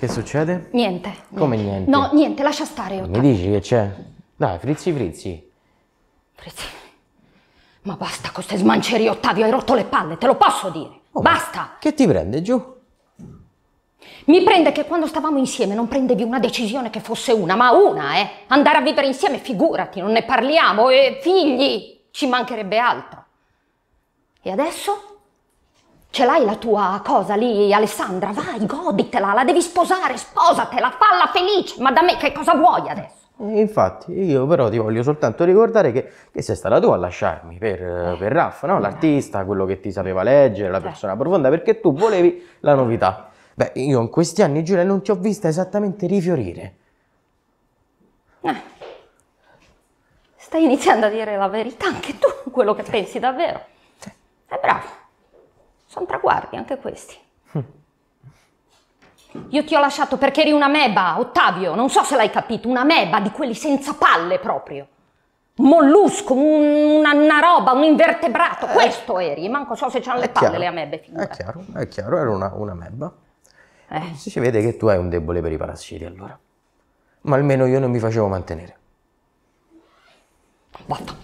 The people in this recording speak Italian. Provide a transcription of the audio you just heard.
Che succede? Niente. Come niente? No, niente, lascia stare. Mi dici che c'è? Dai, frizzi frizzi. Frizzi. Ma basta con queste smancerie, Ottavio, hai rotto le palle, te lo posso dire. Oh, basta. Che ti prende giù? Mi prende che quando stavamo insieme non prendevi una decisione che fosse una, ma una, eh. Andare a vivere insieme, figurati, non ne parliamo, e figli, ci mancherebbe altro. E adesso? Ce l'hai la tua cosa lì, Alessandra? Vai, goditela, la devi sposare, sposatela, falla felice, ma da me che cosa vuoi adesso? Infatti, io però ti voglio soltanto ricordare che, che sei stata tu a lasciarmi per, eh, per Raff, no? Eh. l'artista, quello che ti sapeva leggere, la certo. persona eh. profonda, perché tu volevi la novità. Beh, io in questi anni, Giulia, non ti ho vista esattamente rifiorire. Eh. Stai iniziando a dire la verità anche tu, quello che pensi davvero. È bravo. Sono traguardi anche questi. Io ti ho lasciato perché eri una meba, Ottavio, non so se l'hai capito, una meba di quelli senza palle proprio. Un mollusco, un, una, una, roba, un invertebrato, eh, questo eri, manco so se c'hanno le palle le amebe. Figura. È chiaro, è chiaro, era una, una meba. Eh. Si vede che tu hai un debole per i parassiti allora. Ma almeno io non mi facevo mantenere. Guarda.